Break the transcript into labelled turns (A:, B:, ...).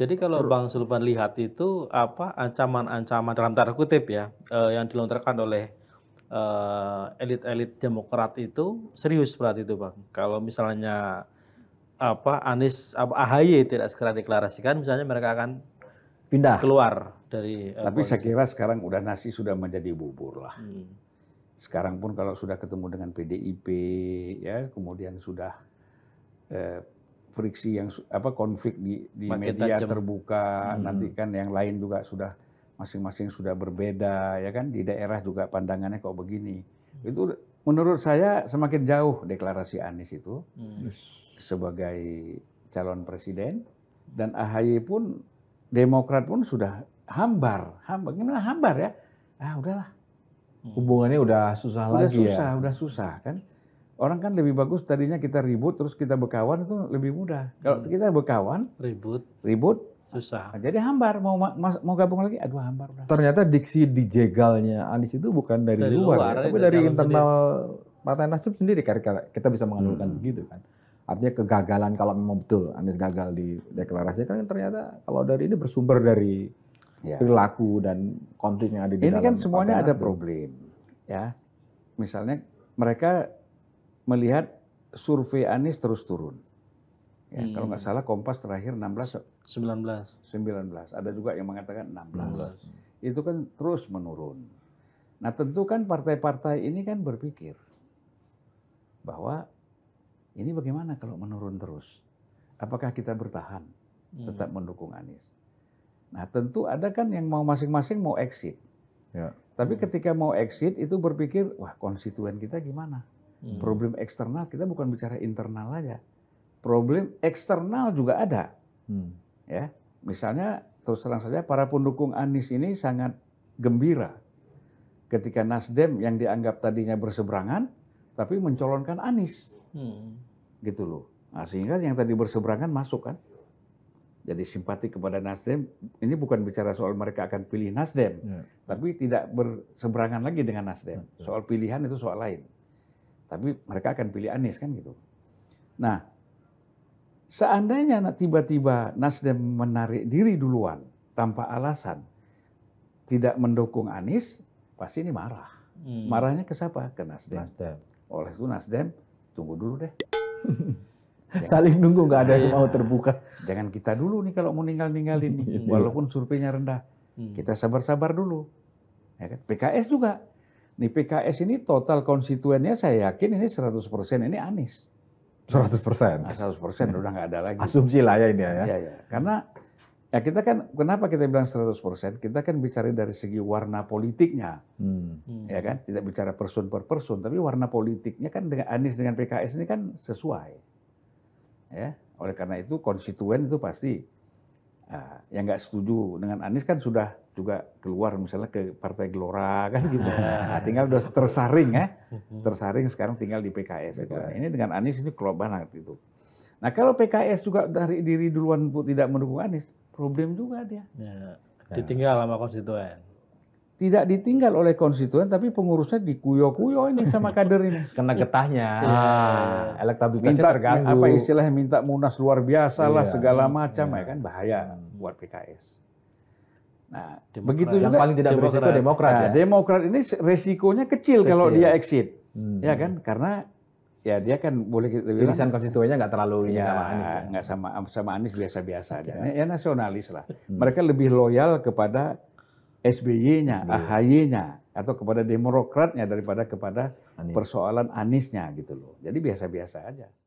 A: Jadi kalau Bang Sulpan lihat itu apa ancaman-ancaman dalam tanda kutip ya eh, yang dilontarkan oleh eh, elit-elit eh, Demokrat itu serius berarti itu Bang. Kalau misalnya apa Anies apa AHY tidak segera deklarasikan misalnya mereka akan pindah keluar dari eh, Tapi saya kira sekarang udah nasi sudah menjadi bubur lah. Hmm. Sekarang pun kalau sudah ketemu dengan PDIP ya kemudian sudah eh, friksi yang apa konflik di, di media tajam. terbuka hmm. nanti kan yang lain juga sudah masing-masing sudah berbeda ya kan di daerah juga pandangannya kok begini hmm. itu menurut saya semakin jauh deklarasi Anies itu hmm. sebagai calon presiden dan AHY pun Demokrat pun sudah hambar hambar gimana hambar ya ah udahlah hmm. hubungannya udah susah udah lagi susah, ya udah susah udah susah kan Orang kan lebih bagus tadinya kita ribut terus kita berkawan itu lebih mudah. Kalau hmm. kita berkawan, ribut, ribut susah. Nah, jadi hambar mau mau gabung lagi, aduh hambar. Ternyata diksi dijegalnya Anies itu bukan dari, dari luar, ya, luar ya, tapi dari internal sendiri. Partai Nasdem sendiri karena kita bisa mengadukan hmm. begitu kan. Artinya kegagalan kalau memang betul Anies gagal di deklarasi kan ternyata kalau dari ini bersumber dari ya. perilaku dan konflik yang ada di ini dalam. Ini kan semuanya ada problem ya. Misalnya mereka melihat survei Anies terus turun. Ya, hmm. Kalau nggak salah Kompas terakhir 16 19 19. Ada juga yang mengatakan 16. 16. Itu kan terus menurun. Nah, tentu kan partai-partai ini kan berpikir bahwa ini bagaimana kalau menurun terus? Apakah kita bertahan hmm. tetap hmm. mendukung Anies? Nah, tentu ada kan yang mau masing-masing mau exit. Ya. Tapi hmm. ketika mau exit itu berpikir, wah konstituen kita gimana? Hmm. Problem eksternal kita bukan bicara internal aja. Problem eksternal juga ada. Hmm. Ya, misalnya terus terang saja para pendukung Anies ini sangat gembira ketika Nasdem yang dianggap tadinya berseberangan tapi mencolonkan Anies. Hmm. Gitu loh. Nah, sehingga yang tadi berseberangan masuk kan. Jadi simpati kepada Nasdem ini bukan bicara soal mereka akan pilih Nasdem, ya. tapi tidak berseberangan lagi dengan Nasdem. Ya, ya. Soal pilihan itu soal lain. Tapi mereka akan pilih Anies kan gitu. Nah, seandainya tiba-tiba Nasdem menarik diri duluan tanpa alasan, tidak mendukung Anies, pasti ini marah. Hmm. Marahnya ke siapa? Ke Nasdem. Nasdem. Oleh itu Nasdem, tunggu dulu deh. Jangan, Saling nunggu nggak ada yang iya. mau terbuka. Jangan kita dulu nih kalau mau ninggal-ninggalin nih, iya. walaupun surveinya rendah. Hmm. Kita sabar-sabar dulu. Ya kan? PKS juga Nih PKS ini total konstituennya saya yakin ini 100% ini Anies. 100 persen. 100 nah, persen udah nggak ada lagi. Asumsi lah ya ini ya. ya, ya. Karena ya kita kan kenapa kita bilang 100 persen? Kita kan bicara dari segi warna politiknya, hmm. ya kan? Tidak bicara person per person, tapi warna politiknya kan dengan Anies dengan PKS ini kan sesuai. Ya, oleh karena itu konstituen itu pasti Nah, yang nggak setuju dengan Anies kan sudah juga keluar misalnya ke Partai Gelora kan gitu. Nah, nah tinggal udah tersaring ya, tersaring sekarang tinggal di PKS. Gitu. Nah, ini dengan Anies ini klop banget itu. Nah kalau PKS juga dari diri duluan tidak mendukung Anies, problem juga dia. Ya, nah. ditinggal sama konstituen tidak ditinggal oleh konstituen tapi pengurusnya dikuyo-kuyo ini sama kader ini kena getahnya iya. ah, elektabilitasnya terganggu apa istilahnya minta munas luar biasa iya, lah segala macam iya. ya kan bahaya buat PKS nah demokrat. begitu juga yang paling tidak demokrat. berisiko demokrat nah, ya demokrat ini resikonya kecil, kecil. kalau dia exit hmm. ya kan karena ya dia kan boleh kita bilang irisan konstituennya nggak terlalu ya, sama Anies ya. nggak sama sama Anies biasa-biasa aja ya. ya nasionalis lah hmm. mereka lebih loyal kepada SBY-nya, SBY. AHY-nya atau kepada demokratnya daripada kepada Anis. persoalan nya gitu loh. Jadi biasa-biasa aja.